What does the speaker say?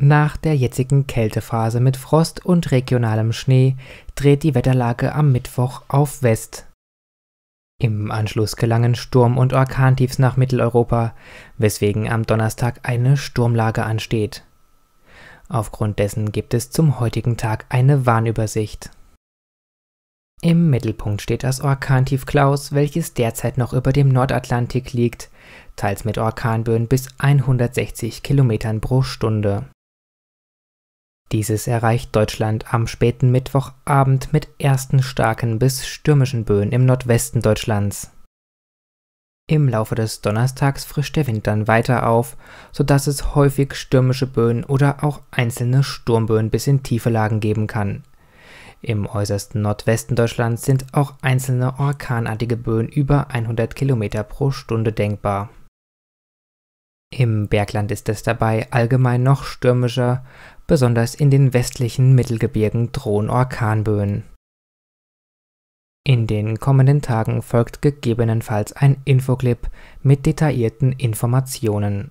Nach der jetzigen Kältephase mit Frost und regionalem Schnee dreht die Wetterlage am Mittwoch auf West. Im Anschluss gelangen Sturm- und Orkantiefs nach Mitteleuropa, weswegen am Donnerstag eine Sturmlage ansteht. Aufgrund dessen gibt es zum heutigen Tag eine Warnübersicht. Im Mittelpunkt steht das Orkantief Klaus, welches derzeit noch über dem Nordatlantik liegt, teils mit Orkanböen bis 160 Kilometern pro Stunde. Dieses erreicht Deutschland am späten Mittwochabend mit ersten starken bis stürmischen Böen im Nordwesten Deutschlands. Im Laufe des Donnerstags frischt der Wind dann weiter auf, sodass es häufig stürmische Böen oder auch einzelne Sturmböen bis in tiefe Lagen geben kann. Im äußersten Nordwesten Deutschlands sind auch einzelne orkanartige Böen über 100 km pro Stunde denkbar. Im Bergland ist es dabei allgemein noch stürmischer, Besonders in den westlichen Mittelgebirgen drohen Orkanböen. In den kommenden Tagen folgt gegebenenfalls ein Infoclip mit detaillierten Informationen.